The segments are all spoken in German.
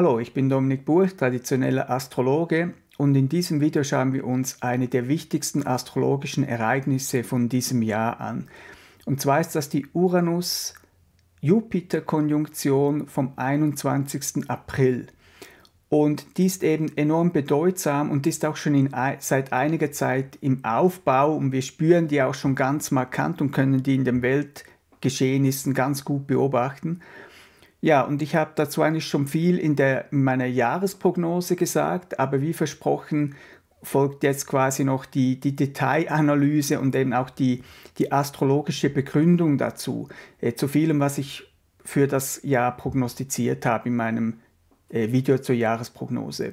Hallo, ich bin Dominik Burch, traditioneller Astrologe und in diesem Video schauen wir uns eine der wichtigsten astrologischen Ereignisse von diesem Jahr an. Und zwar ist das die Uranus-Jupiter-Konjunktion vom 21. April. Und die ist eben enorm bedeutsam und ist auch schon in, seit einiger Zeit im Aufbau und wir spüren die auch schon ganz markant und können die in den Weltgeschehnissen ganz gut beobachten. Ja, und ich habe dazu eigentlich schon viel in, der, in meiner Jahresprognose gesagt, aber wie versprochen folgt jetzt quasi noch die, die Detailanalyse und eben auch die, die astrologische Begründung dazu, äh, zu vielem, was ich für das Jahr prognostiziert habe in meinem äh, Video zur Jahresprognose.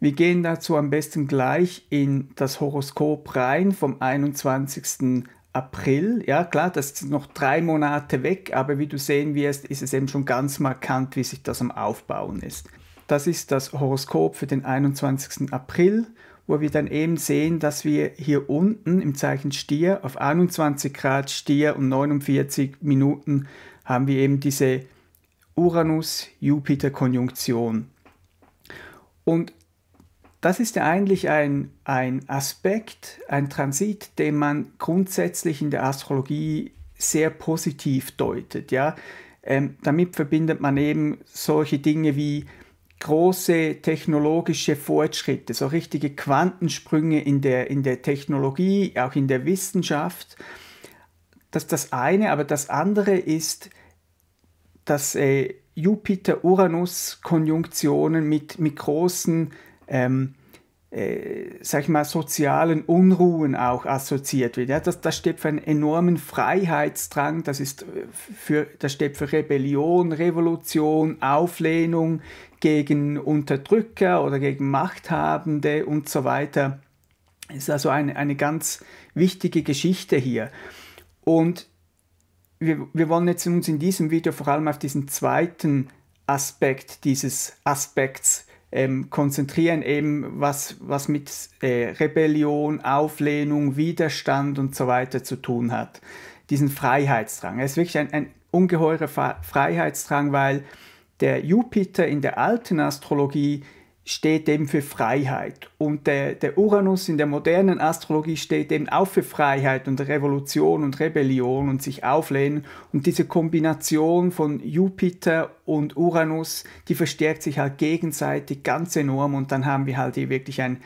Wir gehen dazu am besten gleich in das Horoskop rein vom 21. April. Ja, klar, das ist noch drei Monate weg, aber wie du sehen wirst, ist es eben schon ganz markant, wie sich das am Aufbauen ist. Das ist das Horoskop für den 21. April, wo wir dann eben sehen, dass wir hier unten im Zeichen Stier auf 21 Grad Stier und 49 Minuten haben wir eben diese Uranus-Jupiter-Konjunktion. Und das ist ja eigentlich ein, ein Aspekt, ein Transit, den man grundsätzlich in der Astrologie sehr positiv deutet. Ja? Ähm, damit verbindet man eben solche Dinge wie große technologische Fortschritte, so richtige Quantensprünge in der, in der Technologie, auch in der Wissenschaft. Das ist das eine, aber das andere ist, dass äh, Jupiter-Uranus-Konjunktionen mit, mit großen ähm, äh, sag ich mal, sozialen Unruhen auch assoziiert wird. Ja, das, das steht für einen enormen Freiheitsdrang, das, ist äh, für, das steht für Rebellion, Revolution, Auflehnung gegen Unterdrücker oder gegen Machthabende und so weiter. Das ist also eine, eine ganz wichtige Geschichte hier. Und wir, wir wollen jetzt uns in diesem Video vor allem auf diesen zweiten Aspekt dieses Aspekts ähm, konzentrieren, eben was, was mit äh, Rebellion, Auflehnung, Widerstand und so weiter zu tun hat. Diesen Freiheitsdrang. Es ist wirklich ein, ein ungeheurer Freiheitsdrang, weil der Jupiter in der alten Astrologie steht eben für Freiheit. Und der, der Uranus in der modernen Astrologie steht eben auch für Freiheit und Revolution und Rebellion und sich auflehnen. Und diese Kombination von Jupiter und Uranus, die verstärkt sich halt gegenseitig ganz enorm. Und dann haben wir halt hier wirklich ein,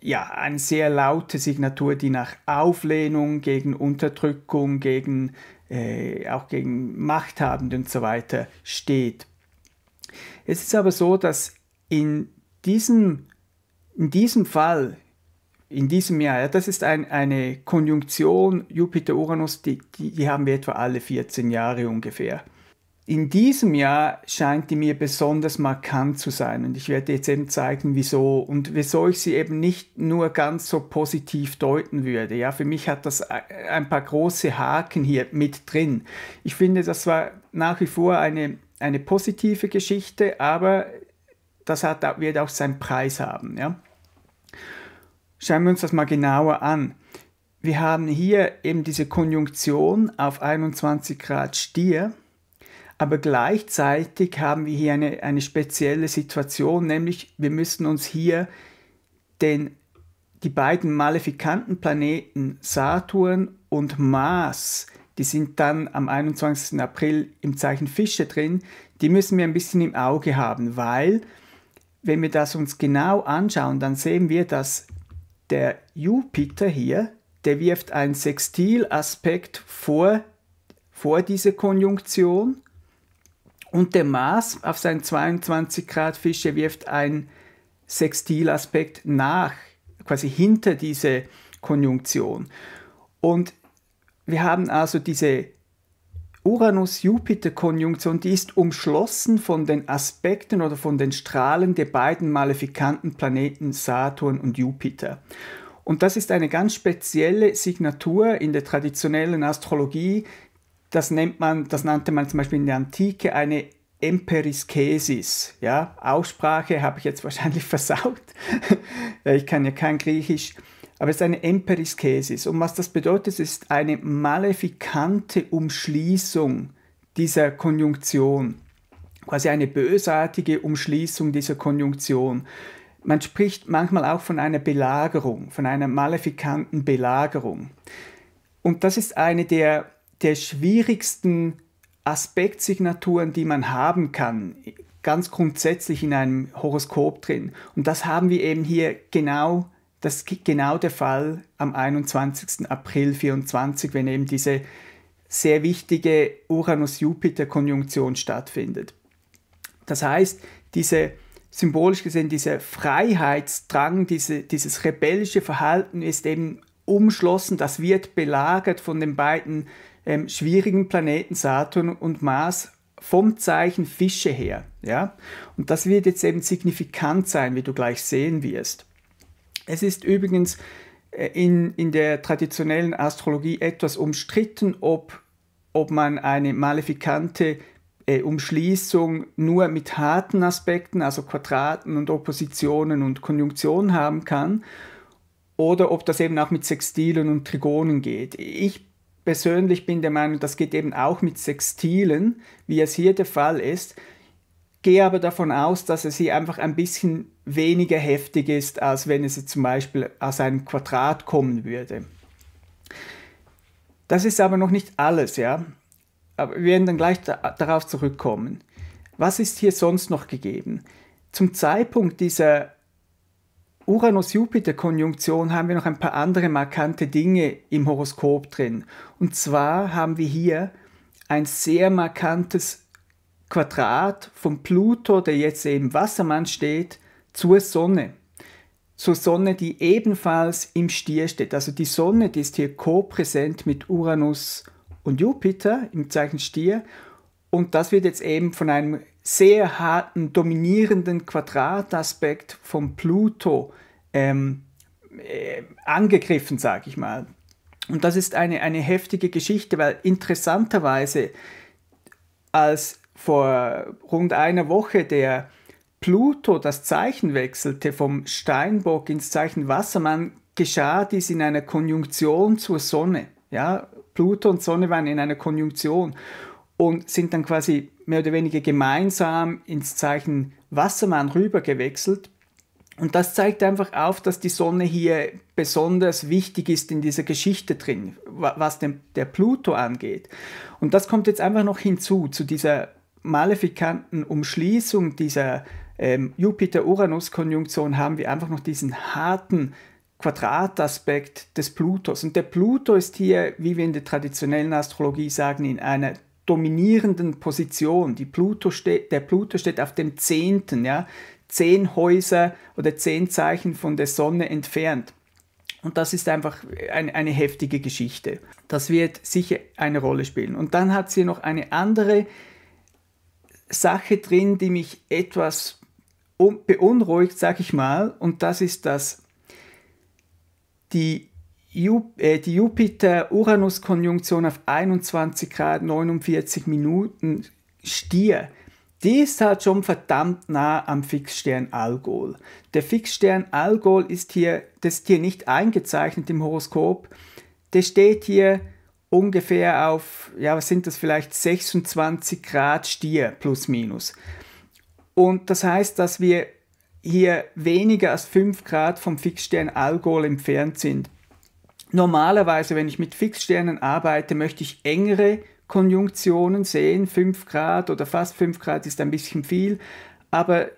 ja, eine sehr laute Signatur, die nach Auflehnung gegen Unterdrückung, gegen, äh, auch gegen Machthabenden und so weiter steht. Es ist aber so, dass in diesem, in diesem Fall, in diesem Jahr, ja, das ist ein, eine Konjunktion Jupiter-Uranus, die, die, die haben wir etwa alle 14 Jahre ungefähr. In diesem Jahr scheint die mir besonders markant zu sein und ich werde jetzt eben zeigen, wieso und wieso ich sie eben nicht nur ganz so positiv deuten würde. Ja, für mich hat das e, ein paar große Haken hier mit drin. Ich finde, das war nach wie vor eine, eine positive Geschichte, aber das hat, wird auch seinen Preis haben. Ja? Schauen wir uns das mal genauer an. Wir haben hier eben diese Konjunktion auf 21 Grad Stier, aber gleichzeitig haben wir hier eine, eine spezielle Situation, nämlich wir müssen uns hier den, die beiden malefikanten Planeten Saturn und Mars, die sind dann am 21. April im Zeichen Fische drin, die müssen wir ein bisschen im Auge haben, weil wenn wir das uns genau anschauen, dann sehen wir, dass der Jupiter hier, der wirft einen Sextilaspekt vor, vor diese Konjunktion und der Mars auf seinen 22 Grad Fische wirft einen Sextilaspekt nach, quasi hinter diese Konjunktion. Und wir haben also diese Uranus-Jupiter-Konjunktion, die ist umschlossen von den Aspekten oder von den Strahlen der beiden malefikanten Planeten Saturn und Jupiter. Und das ist eine ganz spezielle Signatur in der traditionellen Astrologie. Das nennt man, das nannte man zum Beispiel in der Antike eine Emperiskesis. Ja, Aussprache habe ich jetzt wahrscheinlich versaut. ich kann ja kein Griechisch aber es ist eine Emperiskesis. Und was das bedeutet, ist eine malefikante Umschließung dieser Konjunktion, quasi eine bösartige Umschließung dieser Konjunktion. Man spricht manchmal auch von einer Belagerung, von einer malefikanten Belagerung. Und das ist eine der, der schwierigsten Aspektsignaturen, die man haben kann, ganz grundsätzlich in einem Horoskop drin. Und das haben wir eben hier genau das ist genau der Fall am 21. April 24, wenn eben diese sehr wichtige Uranus-Jupiter-Konjunktion stattfindet. Das heißt, diese symbolisch gesehen, dieser Freiheitsdrang, diese, dieses rebellische Verhalten ist eben umschlossen, das wird belagert von den beiden ähm, schwierigen Planeten Saturn und Mars vom Zeichen Fische her. Ja? Und das wird jetzt eben signifikant sein, wie du gleich sehen wirst. Es ist übrigens äh, in, in der traditionellen Astrologie etwas umstritten, ob, ob man eine malefikante äh, Umschließung nur mit harten Aspekten, also Quadraten und Oppositionen und Konjunktionen haben kann, oder ob das eben auch mit Sextilen und Trigonen geht. Ich persönlich bin der Meinung, das geht eben auch mit Sextilen, wie es hier der Fall ist gehe aber davon aus, dass es hier einfach ein bisschen weniger heftig ist, als wenn es zum Beispiel aus einem Quadrat kommen würde. Das ist aber noch nicht alles, ja. Aber wir werden dann gleich da darauf zurückkommen. Was ist hier sonst noch gegeben? Zum Zeitpunkt dieser Uranus-Jupiter-Konjunktion haben wir noch ein paar andere markante Dinge im Horoskop drin. Und zwar haben wir hier ein sehr markantes Quadrat von Pluto, der jetzt eben Wassermann steht, zur Sonne. Zur Sonne, die ebenfalls im Stier steht. Also die Sonne, die ist hier co-präsent mit Uranus und Jupiter im Zeichen Stier. Und das wird jetzt eben von einem sehr harten, dominierenden Quadrataspekt von Pluto ähm, äh, angegriffen, sage ich mal. Und das ist eine, eine heftige Geschichte, weil interessanterweise als vor rund einer Woche der Pluto das Zeichen wechselte vom Steinbock ins Zeichen Wassermann, geschah dies in einer Konjunktion zur Sonne. Ja, Pluto und Sonne waren in einer Konjunktion und sind dann quasi mehr oder weniger gemeinsam ins Zeichen Wassermann rüber gewechselt. Und das zeigt einfach auf, dass die Sonne hier besonders wichtig ist in dieser Geschichte drin, was den, der Pluto angeht. Und das kommt jetzt einfach noch hinzu zu dieser malefikanten Umschließung dieser ähm, Jupiter-Uranus-Konjunktion haben wir einfach noch diesen harten Quadrataspekt des Plutos. Und der Pluto ist hier, wie wir in der traditionellen Astrologie sagen, in einer dominierenden Position. Die Pluto steht, der Pluto steht auf dem Zehnten, ja, zehn Häuser oder zehn Zeichen von der Sonne entfernt. Und das ist einfach eine, eine heftige Geschichte. Das wird sicher eine Rolle spielen. Und dann hat sie noch eine andere Sache drin, die mich etwas beunruhigt, sag ich mal, und das ist, dass die, Ju äh, die Jupiter-Uranus-Konjunktion auf 21 Grad 49 Minuten Stier, die ist halt schon verdammt nah am Fixstern Algol. Der Fixstern Algol ist hier, das ist hier nicht eingezeichnet im Horoskop, der steht hier ungefähr auf, ja, was sind das vielleicht 26 Grad Stier plus minus. Und das heißt, dass wir hier weniger als 5 Grad vom Fixstern Algol entfernt sind. Normalerweise, wenn ich mit Fixsternen arbeite, möchte ich engere Konjunktionen sehen. 5 Grad oder fast 5 Grad ist ein bisschen viel, aber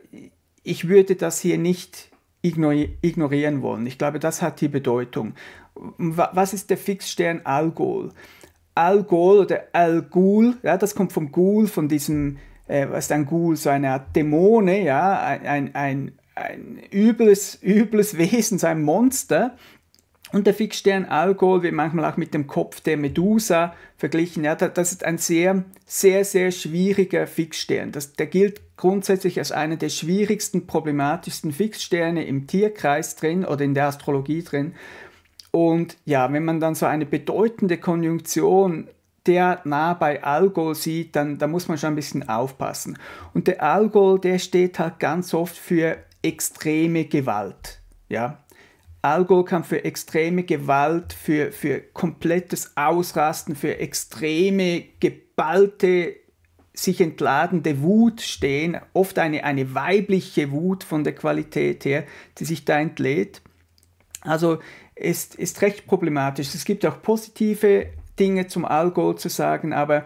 ich würde das hier nicht ignorieren wollen. Ich glaube, das hat die Bedeutung was ist der Fixstern Algol? Algol oder Algul, ja, das kommt vom Ghul, von diesem, äh, was ist ein Ghul, so eine Art Dämone, ja, ein, ein, ein, ein übles, übles Wesen, so ein Monster. Und der Fixstern Algol wird manchmal auch mit dem Kopf der Medusa verglichen. Ja, das ist ein sehr, sehr, sehr schwieriger Fixstern. Das, der gilt grundsätzlich als einer der schwierigsten, problematischsten Fixsterne im Tierkreis drin oder in der Astrologie drin. Und ja, wenn man dann so eine bedeutende Konjunktion der nah bei Algol sieht, dann da muss man schon ein bisschen aufpassen. Und der Algol, der steht halt ganz oft für extreme Gewalt. Ja, Algol kann für extreme Gewalt, für, für komplettes Ausrasten, für extreme, geballte, sich entladende Wut stehen. Oft eine, eine weibliche Wut von der Qualität her, die sich da entlädt. Also ist, ist recht problematisch. Es gibt auch positive Dinge zum Alkohol zu sagen, aber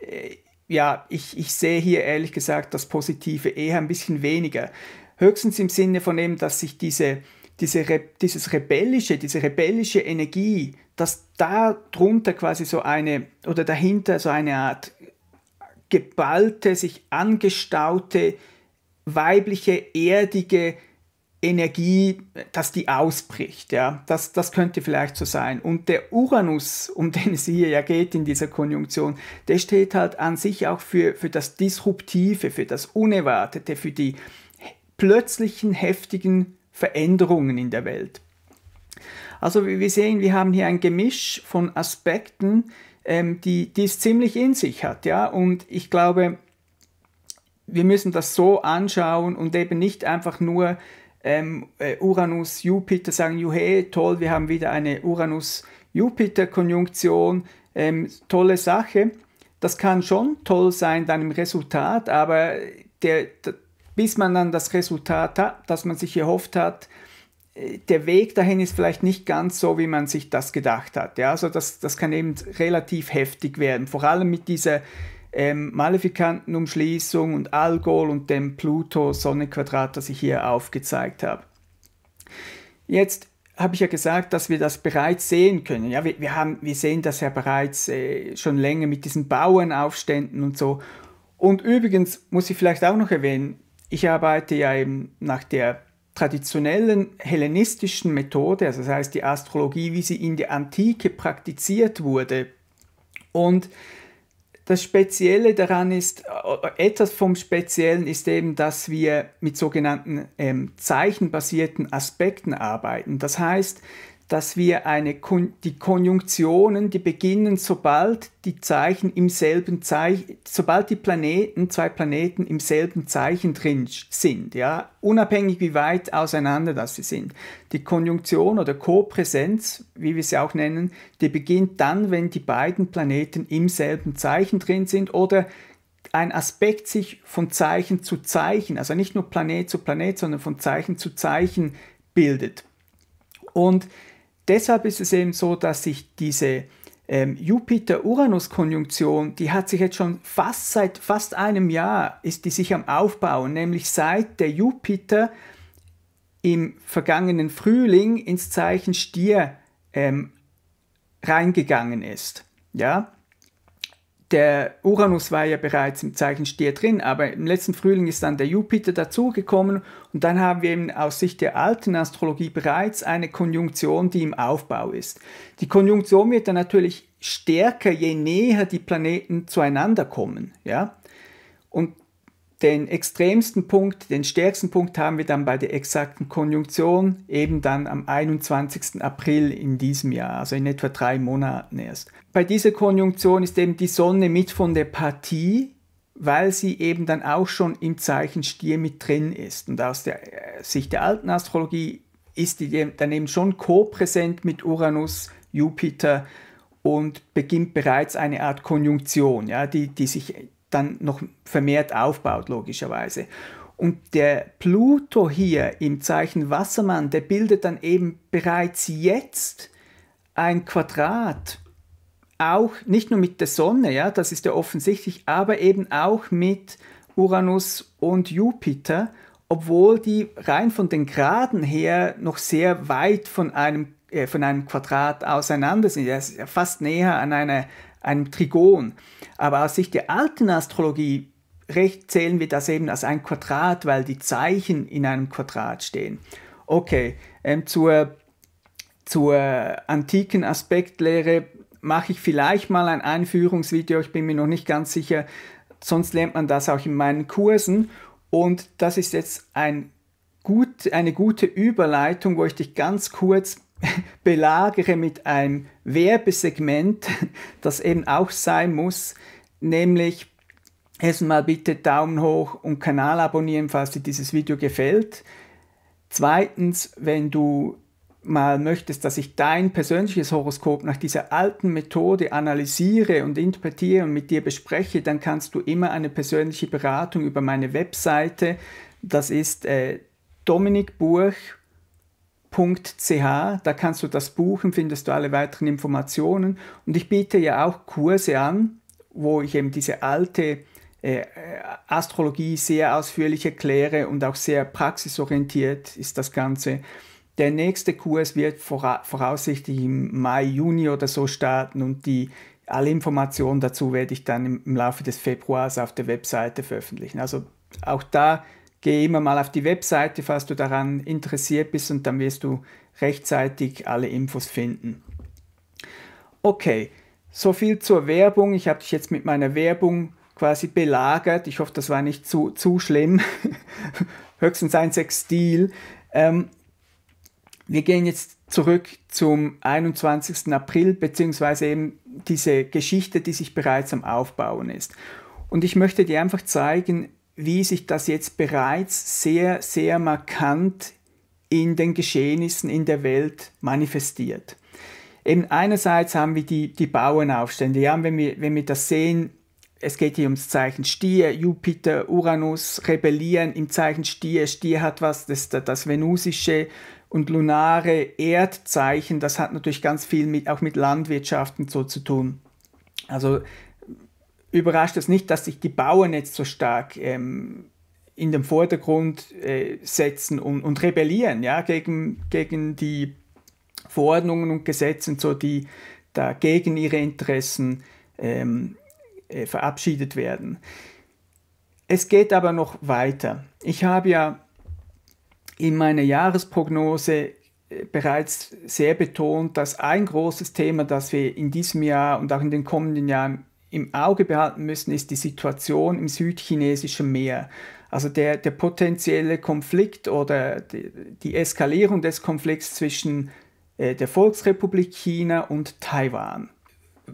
äh, ja, ich, ich sehe hier ehrlich gesagt das Positive eher ein bisschen weniger. Höchstens im Sinne von dem, dass sich diese, diese Re dieses rebellische, diese rebellische Energie, dass da drunter quasi so eine oder dahinter so eine Art geballte, sich angestaute, weibliche, erdige Energie, dass die ausbricht. Ja? Das, das könnte vielleicht so sein. Und der Uranus, um den es hier ja geht in dieser Konjunktion, der steht halt an sich auch für, für das Disruptive, für das Unerwartete, für die plötzlichen, heftigen Veränderungen in der Welt. Also wie wir sehen, wir haben hier ein Gemisch von Aspekten, ähm, die, die es ziemlich in sich hat. Ja? Und ich glaube, wir müssen das so anschauen und eben nicht einfach nur ähm, äh, Uranus, Jupiter sagen, juhe, toll, wir haben wieder eine Uranus-Jupiter-Konjunktion, ähm, tolle Sache. Das kann schon toll sein dann im Resultat, aber der, der, bis man dann das Resultat hat, das man sich erhofft hat, äh, der Weg dahin ist vielleicht nicht ganz so, wie man sich das gedacht hat. Ja, also das, das kann eben relativ heftig werden, vor allem mit dieser ähm, Malefikantenumschließung und Algol und dem pluto sonne das ich hier aufgezeigt habe. Jetzt habe ich ja gesagt, dass wir das bereits sehen können. Ja, wir, wir haben, wir sehen das ja bereits äh, schon länger mit diesen Bauernaufständen und so. Und übrigens muss ich vielleicht auch noch erwähnen, ich arbeite ja eben nach der traditionellen hellenistischen Methode, also das heißt die Astrologie, wie sie in der Antike praktiziert wurde. Und das Spezielle daran ist, äh, etwas vom Speziellen ist eben, dass wir mit sogenannten ähm, zeichenbasierten Aspekten arbeiten. Das heißt, dass wir eine Kon die Konjunktionen, die beginnen, sobald die Zeichen im selben Zeichen, sobald die Planeten, zwei Planeten im selben Zeichen drin sind, ja, unabhängig wie weit auseinander das sie sind. Die Konjunktion oder Kopräsenz, wie wir sie auch nennen, die beginnt dann, wenn die beiden Planeten im selben Zeichen drin sind oder ein Aspekt sich von Zeichen zu Zeichen, also nicht nur Planet zu Planet, sondern von Zeichen zu Zeichen bildet. Und deshalb ist es eben so, dass sich diese ähm, Jupiter-Uranus-Konjunktion, die hat sich jetzt schon fast seit fast einem Jahr, ist die sich am Aufbauen, nämlich seit der Jupiter im vergangenen Frühling ins Zeichen Stier ähm, reingegangen ist. Ja, der Uranus war ja bereits im Zeichen Stier drin, aber im letzten Frühling ist dann der Jupiter dazugekommen und dann haben wir eben aus Sicht der alten Astrologie bereits eine Konjunktion, die im Aufbau ist. Die Konjunktion wird dann natürlich stärker, je näher die Planeten zueinander kommen. Ja? Und den extremsten Punkt, den stärksten Punkt haben wir dann bei der exakten Konjunktion, eben dann am 21. April in diesem Jahr, also in etwa drei Monaten erst. Bei dieser Konjunktion ist eben die Sonne mit von der Partie, weil sie eben dann auch schon im Zeichen Stier mit drin ist. Und aus der äh, Sicht der alten Astrologie ist die dann eben schon co-präsent mit Uranus, Jupiter und beginnt bereits eine Art Konjunktion, ja, die, die sich dann noch vermehrt aufbaut, logischerweise. Und der Pluto hier im Zeichen Wassermann, der bildet dann eben bereits jetzt ein Quadrat, auch nicht nur mit der Sonne, ja, das ist ja offensichtlich, aber eben auch mit Uranus und Jupiter, obwohl die rein von den Graden her noch sehr weit von einem, äh, von einem Quadrat auseinander sind. ja fast näher an einer, einem Trigon. Aber aus Sicht der alten Astrologie recht zählen wir das eben als ein Quadrat, weil die Zeichen in einem Quadrat stehen. Okay, ähm, zur, zur antiken Aspektlehre mache ich vielleicht mal ein Einführungsvideo, ich bin mir noch nicht ganz sicher, sonst lernt man das auch in meinen Kursen. Und das ist jetzt ein gut, eine gute Überleitung, wo ich dich ganz kurz belagere mit einem Werbesegment, das eben auch sein muss, nämlich erstmal bitte Daumen hoch und Kanal abonnieren, falls dir dieses Video gefällt. Zweitens, wenn du mal möchtest, dass ich dein persönliches Horoskop nach dieser alten Methode analysiere und interpretiere und mit dir bespreche, dann kannst du immer eine persönliche Beratung über meine Webseite, das ist äh, Dominik Burch www.buch.ch. Da kannst du das buchen, findest du alle weiteren Informationen. Und ich biete ja auch Kurse an, wo ich eben diese alte äh, äh, Astrologie sehr ausführlich erkläre und auch sehr praxisorientiert ist das Ganze. Der nächste Kurs wird vora voraussichtlich im Mai, Juni oder so starten und die alle Informationen dazu werde ich dann im, im Laufe des Februars auf der Webseite veröffentlichen. Also auch da geh immer mal auf die Webseite, falls du daran interessiert bist und dann wirst du rechtzeitig alle Infos finden. Okay, so viel zur Werbung. Ich habe dich jetzt mit meiner Werbung quasi belagert. Ich hoffe, das war nicht zu, zu schlimm. Höchstens ein Sextil. Ähm, wir gehen jetzt zurück zum 21. April, beziehungsweise eben diese Geschichte, die sich bereits am Aufbauen ist. Und ich möchte dir einfach zeigen, wie sich das jetzt bereits sehr, sehr markant in den Geschehnissen in der Welt manifestiert. Eben einerseits haben wir die, die Bauernaufstände. Ja, wenn wir, wenn wir das sehen, es geht hier ums Zeichen Stier, Jupiter, Uranus rebellieren im Zeichen Stier. Stier hat was, das, das venusische und lunare Erdzeichen, das hat natürlich ganz viel mit, auch mit Landwirtschaften so zu tun. Also überrascht es nicht, dass sich die Bauern jetzt so stark ähm, in den Vordergrund äh, setzen und, und, rebellieren ja, gegen, gegen die Verordnungen und Gesetze und so, die da gegen ihre Interessen ähm, äh, verabschiedet werden. Es geht aber noch weiter. Ich habe ja in meiner Jahresprognose äh, bereits sehr betont, dass ein großes Thema, das wir in diesem Jahr und auch in den kommenden Jahren im Auge behalten müssen, ist die Situation im südchinesischen Meer. Also der, der potenzielle Konflikt oder die, die Eskalierung des Konflikts zwischen äh, der Volksrepublik China und Taiwan.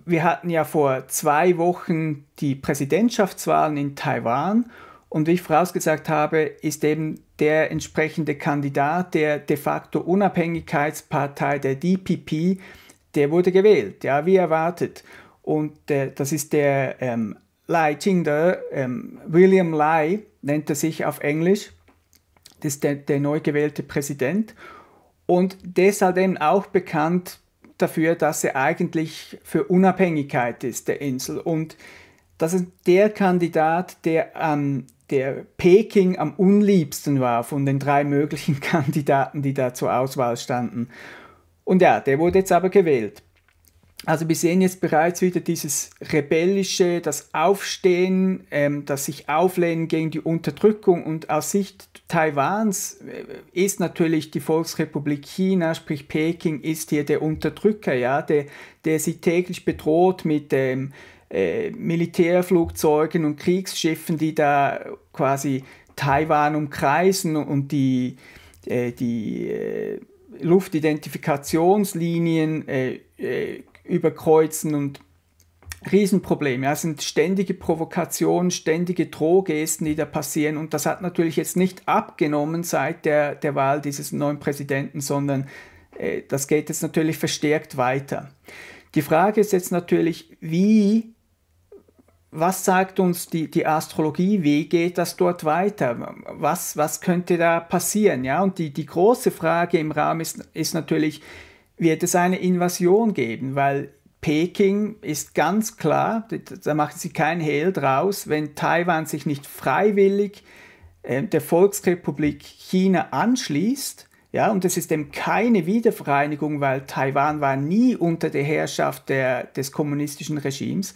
Wir hatten ja vor zwei Wochen die Präsidentschaftswahlen in Taiwan und wie ich vorausgesagt habe, ist eben der entsprechende Kandidat der de facto Unabhängigkeitspartei der DPP, der wurde gewählt, ja, wie erwartet. Und äh, das ist der ähm, Lai Qingde, ähm, William Lai nennt er sich auf Englisch. Das ist der, der neu gewählte Präsident. Und der ist halt eben auch bekannt dafür, dass er eigentlich für Unabhängigkeit ist, der Insel. Und das ist der Kandidat, der, ähm, der Peking am unliebsten war von den drei möglichen Kandidaten, die da zur Auswahl standen. Und ja, der wurde jetzt aber gewählt. Also wir sehen jetzt bereits wieder dieses rebellische, das Aufstehen, ähm, das sich auflehnen gegen die Unterdrückung. Und aus Sicht Taiwans äh, ist natürlich die Volksrepublik China, sprich Peking, ist hier der Unterdrücker, ja, der, der sie täglich bedroht mit ähm, äh, Militärflugzeugen und Kriegsschiffen, die da quasi Taiwan umkreisen und die, äh, die äh, Luftidentifikationslinien äh, äh überkreuzen und Riesenprobleme. es sind ständige Provokationen, ständige Drohgesten, die da passieren. Und das hat natürlich jetzt nicht abgenommen seit der, der Wahl dieses neuen Präsidenten, sondern äh, das geht jetzt natürlich verstärkt weiter. Die Frage ist jetzt natürlich, wie, was sagt uns die, die Astrologie, wie geht das dort weiter? Was, was könnte da passieren? Ja, und die, die große Frage im Rahmen ist, ist natürlich, wird es eine Invasion geben, weil Peking ist ganz klar, da machen sie kein Hehl draus, wenn Taiwan sich nicht freiwillig äh, der Volksrepublik China anschließt, ja, und es ist eben keine Wiedervereinigung, weil Taiwan war nie unter der Herrschaft der, des kommunistischen Regimes.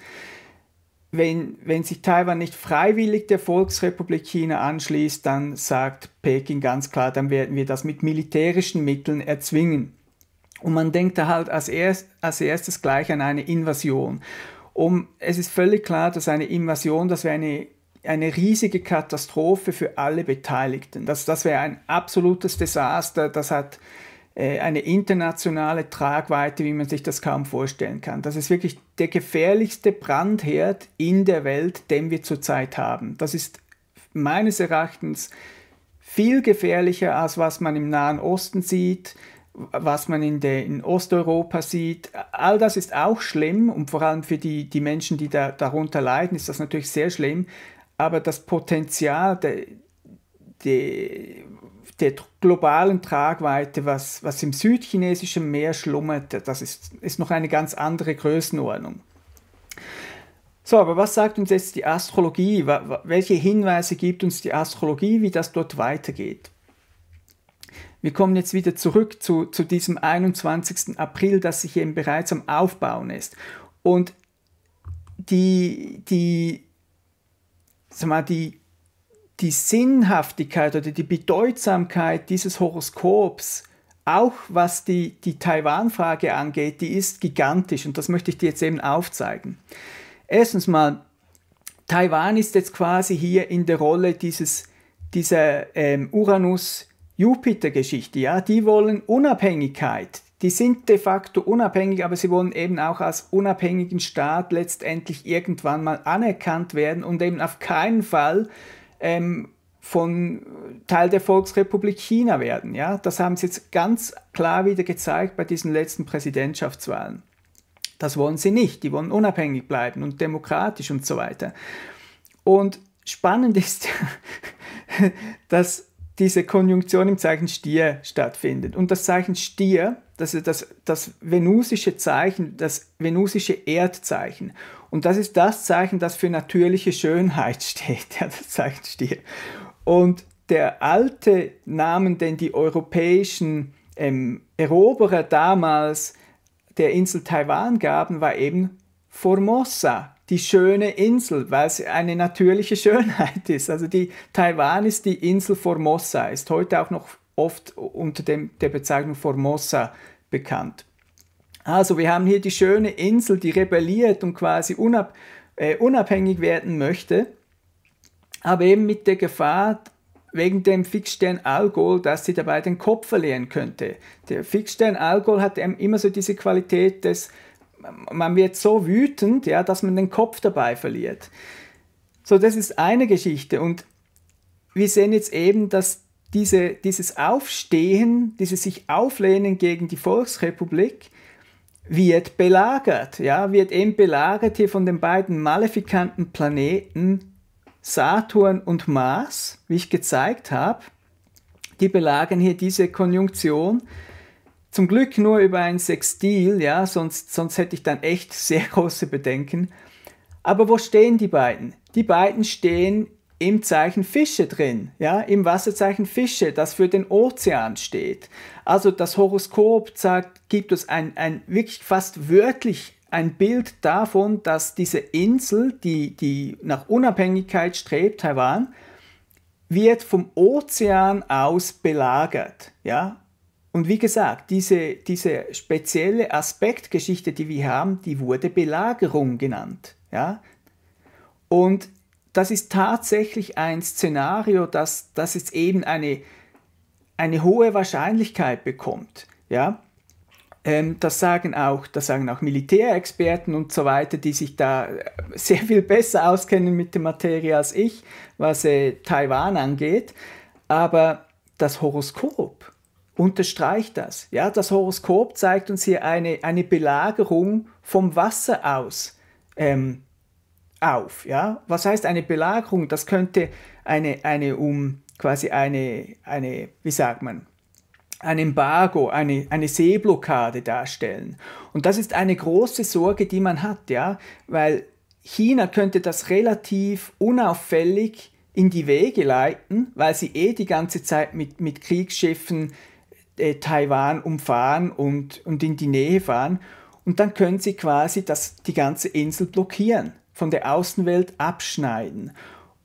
Wenn, wenn sich Taiwan nicht freiwillig der Volksrepublik China anschließt, dann sagt Peking ganz klar, dann werden wir das mit militärischen Mitteln erzwingen. Und man denkt da halt als, erst, als erstes gleich an eine Invasion. Um, es ist völlig klar, dass eine Invasion, das wäre eine, eine riesige Katastrophe für alle Beteiligten. Das, das wäre ein absolutes Desaster. Das hat äh, eine internationale Tragweite, wie man sich das kaum vorstellen kann. Das ist wirklich der gefährlichste Brandherd in der Welt, den wir zurzeit haben. Das ist meines Erachtens viel gefährlicher, als was man im Nahen Osten sieht, was man in, de, in Osteuropa sieht. All das ist auch schlimm und vor allem für die, die Menschen, die da, darunter leiden, ist das natürlich sehr schlimm. Aber das Potenzial der, der, der globalen Tragweite, was, was im südchinesischen Meer schlummert, das ist, ist noch eine ganz andere Größenordnung. So, aber was sagt uns jetzt die Astrologie? Welche Hinweise gibt uns die Astrologie, wie das dort weitergeht? Wir kommen jetzt wieder zurück zu, zu diesem 21. April, das sich eben bereits am Aufbauen ist. Und die, die, sag mal, die, die Sinnhaftigkeit oder die Bedeutsamkeit dieses Horoskops, auch was die, die Taiwan-Frage angeht, die ist gigantisch und das möchte ich dir jetzt eben aufzeigen. Erstens mal, Taiwan ist jetzt quasi hier in der Rolle dieses, dieser ähm, Uranus Jupiter-Geschichte, ja, die wollen Unabhängigkeit. Die sind de facto unabhängig, aber sie wollen eben auch als unabhängigen Staat letztendlich irgendwann mal anerkannt werden und eben auf keinen Fall ähm, von Teil der Volksrepublik China werden. Ja? Das haben sie jetzt ganz klar wieder gezeigt bei diesen letzten Präsidentschaftswahlen. Das wollen sie nicht. Die wollen unabhängig bleiben und demokratisch und so weiter. Und spannend ist, dass diese Konjunktion im Zeichen Stier stattfindet. Und das Zeichen Stier, das ist das, das venusische Zeichen, das venusische Erdzeichen. Und das ist das Zeichen, das für natürliche Schönheit steht, ja, das Zeichen Stier. Und der alte Name, den die europäischen ähm, Eroberer damals der Insel Taiwan gaben, war eben Formosa, die schöne Insel, weil sie eine natürliche Schönheit ist. Also die Taiwan ist die Insel Formosa, ist heute auch noch oft unter dem, der Bezeichnung Formosa bekannt. Also wir haben hier die schöne Insel, die rebelliert und quasi unab, äh, unabhängig werden möchte, aber eben mit der Gefahr wegen dem Fixstern Alkohol, dass sie dabei den Kopf verlieren könnte. Der Fixstern Alkohol hat immer so diese Qualität des man wird so wütend, ja, dass man den Kopf dabei verliert. So, das ist eine Geschichte. Und wir sehen jetzt eben, dass diese, dieses Aufstehen, dieses sich auflehnen gegen die Volksrepublik, wird belagert, ja, wird eben belagert hier von den beiden malefikanten Planeten Saturn und Mars, wie ich gezeigt habe. Die belagern hier diese Konjunktion zum Glück nur über ein Sextil, ja, sonst, sonst hätte ich dann echt sehr große Bedenken. Aber wo stehen die beiden? Die beiden stehen im Zeichen Fische drin, ja, im Wasserzeichen Fische, das für den Ozean steht. Also das Horoskop sagt, gibt es ein, ein wirklich fast wörtlich ein Bild davon, dass diese Insel, die, die nach Unabhängigkeit strebt, Taiwan, wird vom Ozean aus belagert, ja, und wie gesagt, diese, diese spezielle Aspektgeschichte, die wir haben, die wurde Belagerung genannt. Ja? Und das ist tatsächlich ein Szenario, das, das jetzt eben eine, eine hohe Wahrscheinlichkeit bekommt. Ja? Ähm, das sagen auch, das sagen auch Militärexperten und so weiter, die sich da äh, sehr viel besser auskennen mit der Materie als ich, was äh, Taiwan angeht. Aber das Horoskop, unterstreicht das. Ja, das Horoskop zeigt uns hier eine, eine Belagerung vom Wasser aus ähm, auf. Ja? Was heißt eine Belagerung? Das könnte eine, eine um quasi eine, eine, wie sagt man, ein Embargo, eine, eine Seeblockade darstellen. Und das ist eine große Sorge, die man hat, ja, weil China könnte das relativ unauffällig in die Wege leiten, weil sie eh die ganze Zeit mit, mit Kriegsschiffen äh, Taiwan umfahren und, und in die Nähe fahren. Und dann können sie quasi das, die ganze Insel blockieren, von der Außenwelt abschneiden.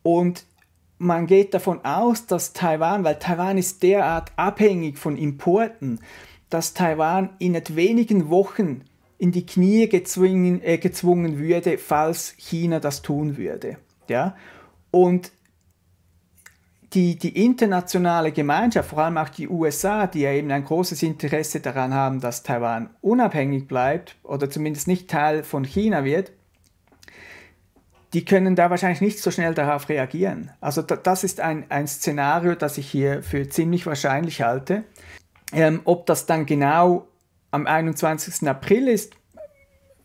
Und man geht davon aus, dass Taiwan, weil Taiwan ist derart abhängig von Importen, dass Taiwan in wenigen Wochen in die Knie gezwungen, äh, gezwungen würde, falls China das tun würde. Ja? Und die, die internationale Gemeinschaft, vor allem auch die USA, die ja eben ein großes Interesse daran haben, dass Taiwan unabhängig bleibt oder zumindest nicht Teil von China wird, die können da wahrscheinlich nicht so schnell darauf reagieren. Also das ist ein, ein Szenario, das ich hier für ziemlich wahrscheinlich halte. Ähm, ob das dann genau am 21. April ist,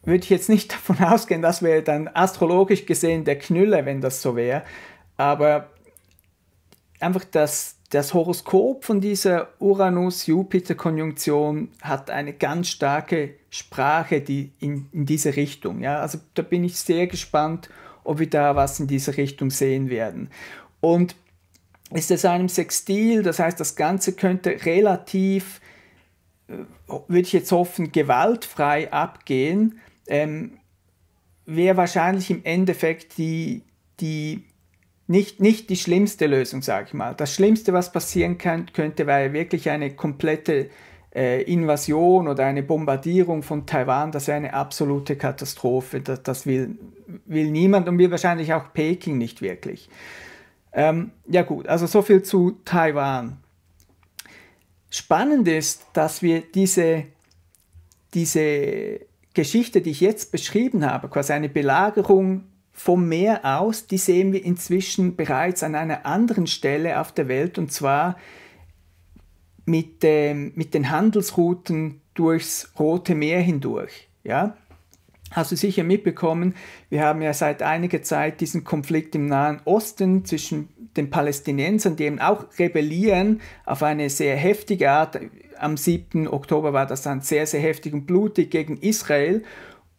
würde ich jetzt nicht davon ausgehen, das wäre dann astrologisch gesehen der Knülle, wenn das so wäre. Aber einfach das, das Horoskop von dieser Uranus-Jupiter-Konjunktion hat eine ganz starke Sprache die in, in diese Richtung. Ja? Also da bin ich sehr gespannt, ob wir da was in diese Richtung sehen werden. Und ist es einem Sextil, das heißt, das Ganze könnte relativ, äh, würde ich jetzt hoffen, gewaltfrei abgehen, ähm, wäre wahrscheinlich im Endeffekt die, die nicht, nicht die schlimmste Lösung, sage ich mal. Das Schlimmste, was passieren kann, könnte, wäre wirklich eine komplette äh, Invasion oder eine Bombardierung von Taiwan. Das wäre eine absolute Katastrophe. Das, das will, will niemand und will wahrscheinlich auch Peking nicht wirklich. Ähm, ja gut, also so viel zu Taiwan. Spannend ist, dass wir diese, diese Geschichte, die ich jetzt beschrieben habe, quasi eine Belagerung vom Meer aus, die sehen wir inzwischen bereits an einer anderen Stelle auf der Welt und zwar mit, ähm, mit den Handelsrouten durchs Rote Meer hindurch. Ja? Hast du sicher mitbekommen, wir haben ja seit einiger Zeit diesen Konflikt im Nahen Osten zwischen den Palästinensern, die eben auch rebellieren auf eine sehr heftige Art. Am 7. Oktober war das dann sehr, sehr heftig und blutig gegen Israel.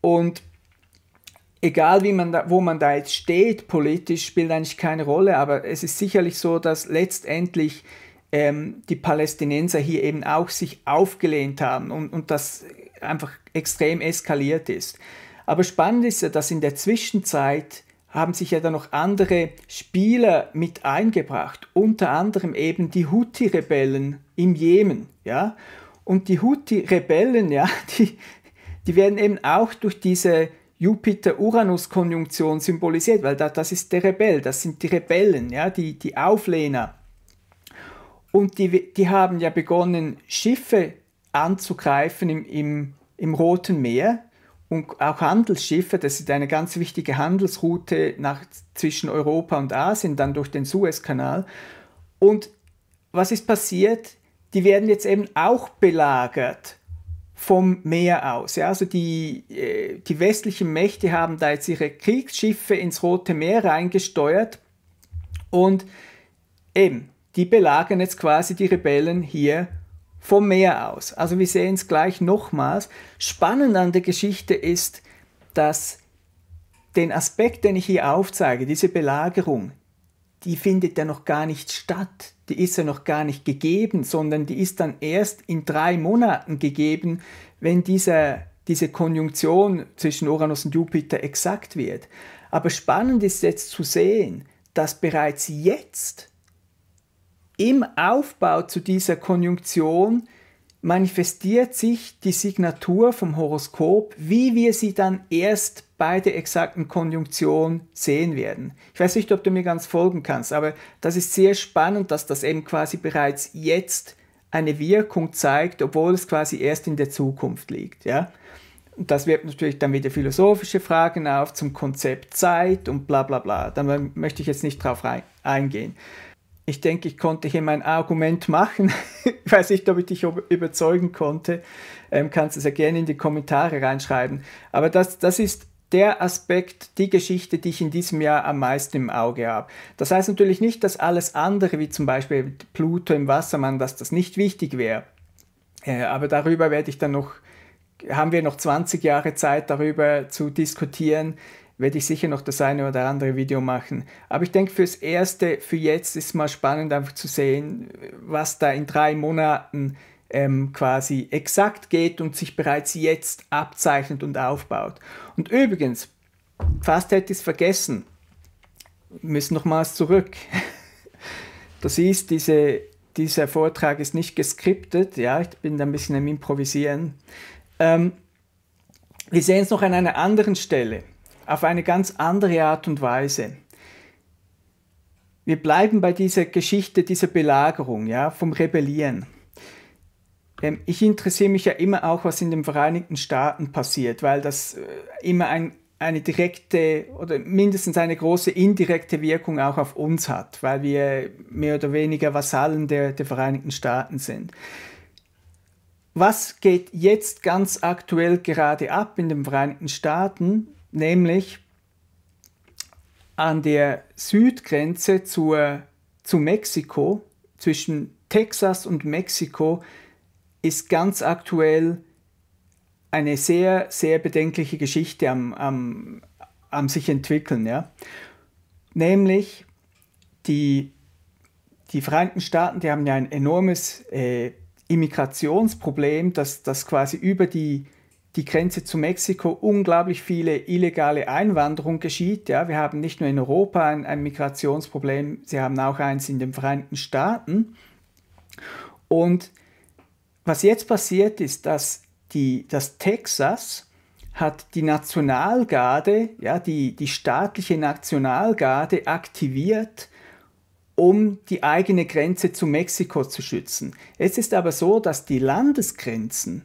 Und egal wie man da, wo man da jetzt steht, politisch spielt eigentlich keine Rolle, aber es ist sicherlich so, dass letztendlich ähm, die Palästinenser hier eben auch sich aufgelehnt haben und, und das einfach extrem eskaliert ist. Aber spannend ist ja, dass in der Zwischenzeit haben sich ja dann noch andere Spieler mit eingebracht, unter anderem eben die Houthi-Rebellen im Jemen, ja. Und die Houthi-Rebellen, ja, die, die werden eben auch durch diese Jupiter-Uranus-Konjunktion symbolisiert, weil da, das ist der Rebell, das sind die Rebellen, ja, die, die Auflehner. Und die, die haben ja begonnen, Schiffe anzugreifen im, im, im Roten Meer und auch Handelsschiffe, das ist eine ganz wichtige Handelsroute nach, zwischen Europa und Asien, dann durch den Suezkanal. Und was ist passiert? Die werden jetzt eben auch belagert vom Meer aus. Ja, also die, äh, die westlichen Mächte haben da jetzt ihre Kriegsschiffe ins Rote Meer reingesteuert und eben, die belagern jetzt quasi die Rebellen hier vom Meer aus. Also wir sehen es gleich nochmals. Spannend an der Geschichte ist, dass den Aspekt, den ich hier aufzeige, diese Belagerung, die findet ja noch gar nicht statt, die ist ja noch gar nicht gegeben, sondern die ist dann erst in drei Monaten gegeben, wenn diese, diese Konjunktion zwischen Uranus und Jupiter exakt wird. Aber spannend ist jetzt zu sehen, dass bereits jetzt im Aufbau zu dieser Konjunktion manifestiert sich die Signatur vom Horoskop, wie wir sie dann erst bei exakten Konjunktion sehen werden. Ich weiß nicht, ob du mir ganz folgen kannst, aber das ist sehr spannend, dass das eben quasi bereits jetzt eine Wirkung zeigt, obwohl es quasi erst in der Zukunft liegt. Ja? Und das wirft natürlich dann wieder philosophische Fragen auf zum Konzept Zeit und bla bla bla. Da möchte ich jetzt nicht drauf eingehen. Ich denke, ich konnte hier mein Argument machen. ich weiß nicht, ob ich dich überzeugen konnte. Ähm, kannst es ja gerne in die Kommentare reinschreiben. Aber das, das ist der Aspekt, die Geschichte, die ich in diesem Jahr am meisten im Auge habe. Das heißt natürlich nicht, dass alles andere, wie zum Beispiel Pluto im Wassermann, dass das nicht wichtig wäre. Äh, aber darüber werde ich dann noch, haben wir noch 20 Jahre Zeit, darüber zu diskutieren. Werde ich sicher noch das eine oder andere Video machen. Aber ich denke, fürs Erste, für jetzt ist es mal spannend, einfach zu sehen, was da in drei Monaten äh, ähm, quasi exakt geht und sich bereits jetzt abzeichnet und aufbaut. Und übrigens, fast hätte ich es vergessen, wir müssen nochmals zurück. Das ist, diese, dieser Vortrag ist nicht geskriptet, ja, ich bin da ein bisschen im Improvisieren. Ähm, wir sehen es noch an einer anderen Stelle, auf eine ganz andere Art und Weise. Wir bleiben bei dieser Geschichte dieser Belagerung, ja, vom Rebellieren. Ähm, ich interessiere mich ja immer auch, was in den Vereinigten Staaten passiert, weil das äh, immer ein, eine direkte oder mindestens eine große indirekte Wirkung auch auf uns hat, weil wir mehr oder weniger Vasallen der, der Vereinigten Staaten sind. Was geht jetzt ganz aktuell gerade ab in den Vereinigten Staaten, nämlich an der Südgrenze zur, zu Mexiko, zwischen Texas und Mexiko, ist ganz aktuell eine sehr, sehr bedenkliche Geschichte am, am, am sich entwickeln. Ja? Nämlich die, die Vereinigten Staaten, die haben ja ein enormes äh, Immigrationsproblem, dass, dass quasi über die, die Grenze zu Mexiko unglaublich viele illegale Einwanderung geschieht. Ja? Wir haben nicht nur in Europa ein, ein Migrationsproblem, sie haben auch eins in den Vereinigten Staaten. Und was jetzt passiert ist, dass, die, dass Texas hat die Nationalgarde, ja, die, die staatliche Nationalgarde aktiviert, um die eigene Grenze zu Mexiko zu schützen. Es ist aber so, dass die Landesgrenzen,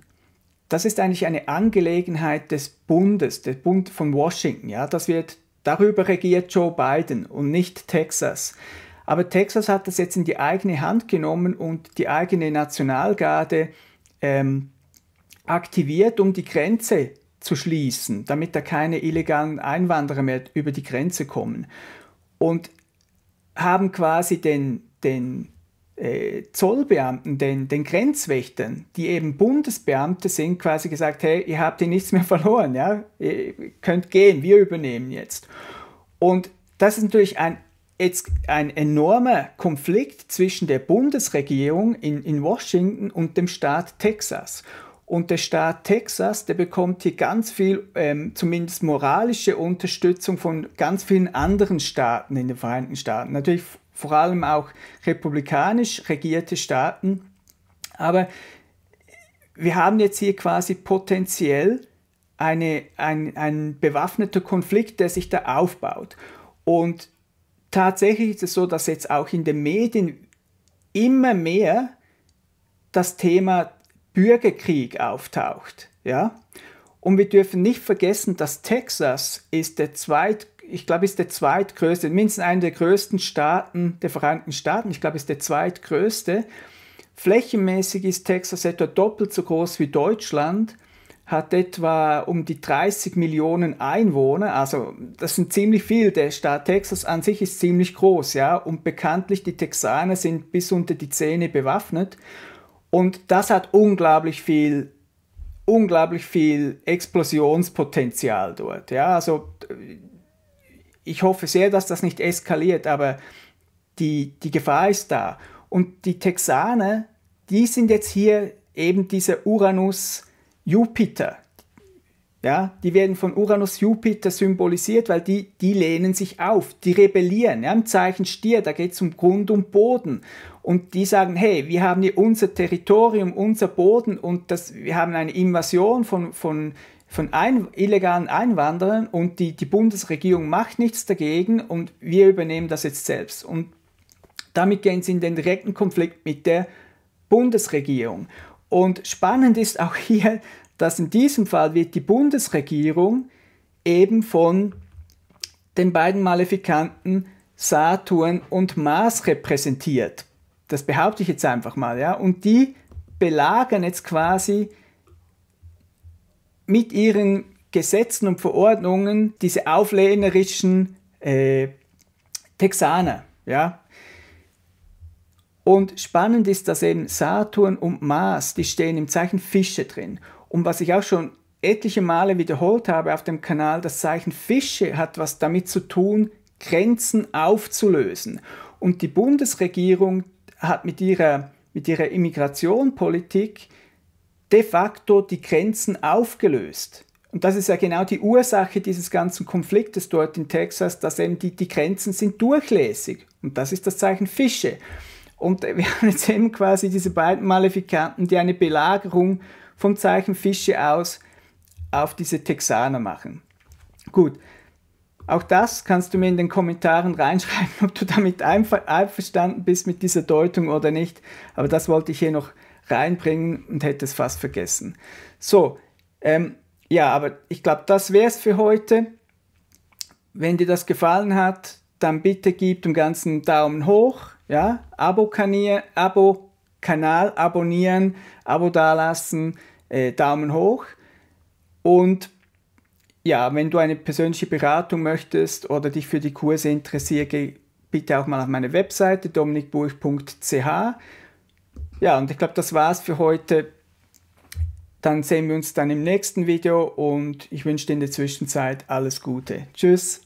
das ist eigentlich eine Angelegenheit des Bundes, der Bund von Washington, ja, das wird darüber regiert Joe Biden und nicht Texas. Aber Texas hat das jetzt in die eigene Hand genommen und die eigene Nationalgarde ähm, aktiviert, um die Grenze zu schließen, damit da keine illegalen Einwanderer mehr über die Grenze kommen. Und haben quasi den, den äh, Zollbeamten, den, den Grenzwächtern, die eben Bundesbeamte sind, quasi gesagt, hey, ihr habt hier nichts mehr verloren, ja? ihr könnt gehen, wir übernehmen jetzt. Und das ist natürlich ein jetzt ein enormer Konflikt zwischen der Bundesregierung in, in Washington und dem Staat Texas. Und der Staat Texas, der bekommt hier ganz viel, ähm, zumindest moralische Unterstützung von ganz vielen anderen Staaten in den Vereinigten Staaten. Natürlich vor allem auch republikanisch regierte Staaten. Aber wir haben jetzt hier quasi potenziell eine, ein, ein bewaffneter Konflikt, der sich da aufbaut. Und tatsächlich ist es so, dass jetzt auch in den Medien immer mehr das Thema Bürgerkrieg auftaucht. Ja? Und wir dürfen nicht vergessen, dass Texas ist der zweit, ich glaube, ist der zweitgrößte, mindestens einer der größten Staaten der Vereinigten Staaten, ich glaube, ist der zweitgrößte. Flächenmäßig ist Texas etwa doppelt so groß wie Deutschland hat etwa um die 30 Millionen Einwohner, also das sind ziemlich viel. Der Staat Texas an sich ist ziemlich groß, ja, und bekanntlich die Texaner sind bis unter die Zähne bewaffnet und das hat unglaublich viel unglaublich viel Explosionspotenzial dort, ja? Also ich hoffe sehr, dass das nicht eskaliert, aber die, die Gefahr ist da. Und die Texaner, die sind jetzt hier eben dieser Uranus Jupiter. Ja, die werden von Uranus Jupiter symbolisiert, weil die, die lehnen sich auf, die rebellieren. Ja, Im Zeichen Stier, da geht es um Grund und Boden. Und die sagen, hey, wir haben hier unser Territorium, unser Boden und das, wir haben eine Invasion von, von von ein, illegalen Einwanderern und die, die Bundesregierung macht nichts dagegen und wir übernehmen das jetzt selbst. Und damit gehen sie in den direkten Konflikt mit der Bundesregierung. Und spannend ist auch hier, dass in diesem Fall wird die Bundesregierung eben von den beiden Malefikanten Saturn und Mars repräsentiert. Das behaupte ich jetzt einfach mal, ja. Und die belagern jetzt quasi mit ihren Gesetzen und Verordnungen diese auflehnerischen äh, Texaner, ja. Und spannend ist, dass eben Saturn und Mars, die stehen im Zeichen Fische drin. Und was ich auch schon etliche Male wiederholt habe auf dem Kanal, das Zeichen Fische hat was damit zu tun, Grenzen aufzulösen. Und die Bundesregierung hat mit ihrer, mit ihrer Immigrationpolitik de facto die Grenzen aufgelöst. Und das ist ja genau die Ursache dieses ganzen Konfliktes dort in Texas, dass eben die, die Grenzen sind durchlässig. Und das ist das Zeichen Fische. Und wir haben jetzt eben quasi diese beiden Malefikanten, die eine Belagerung vom Zeichen Fische aus auf diese Texaner machen. Gut, auch das kannst du mir in den Kommentaren reinschreiben, ob du damit einverstanden bist mit dieser Deutung oder nicht. Aber das wollte ich hier noch reinbringen und hätte es fast vergessen. So, ähm, ja, aber ich glaube, das wäre es für heute. Wenn dir das gefallen hat, dann bitte gib dem Ganzen einen Daumen hoch ja, Abo, -Kanal, Abo Kanal abonnieren, Abo dalassen, äh, Daumen hoch. Und ja, wenn du eine persönliche Beratung möchtest oder dich für die Kurse interessierst, bitte auch mal auf meine Webseite dominikburg.ch. Ja, und ich glaube, das war's für heute. Dann sehen wir uns dann im nächsten Video und ich wünsche dir in der Zwischenzeit alles Gute. Tschüss.